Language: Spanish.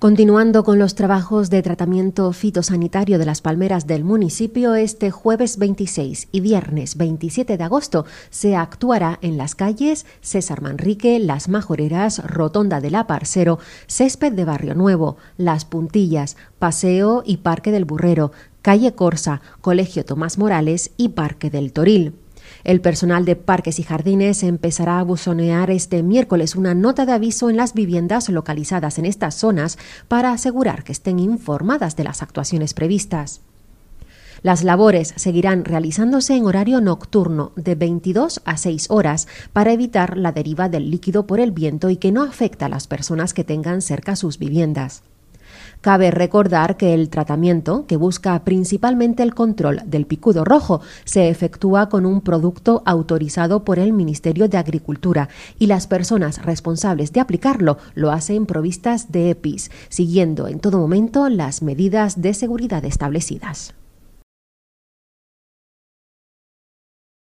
Continuando con los trabajos de tratamiento fitosanitario de las palmeras del municipio, este jueves 26 y viernes 27 de agosto se actuará en las calles César Manrique, Las Majoreras, Rotonda de la Parcero, Césped de Barrio Nuevo, Las Puntillas, Paseo y Parque del Burrero, Calle Corsa, Colegio Tomás Morales y Parque del Toril. El personal de parques y jardines empezará a buzonear este miércoles una nota de aviso en las viviendas localizadas en estas zonas para asegurar que estén informadas de las actuaciones previstas. Las labores seguirán realizándose en horario nocturno de 22 a 6 horas para evitar la deriva del líquido por el viento y que no afecta a las personas que tengan cerca sus viviendas. Cabe recordar que el tratamiento, que busca principalmente el control del picudo rojo, se efectúa con un producto autorizado por el Ministerio de Agricultura y las personas responsables de aplicarlo lo hacen provistas de EPIs, siguiendo en todo momento las medidas de seguridad establecidas.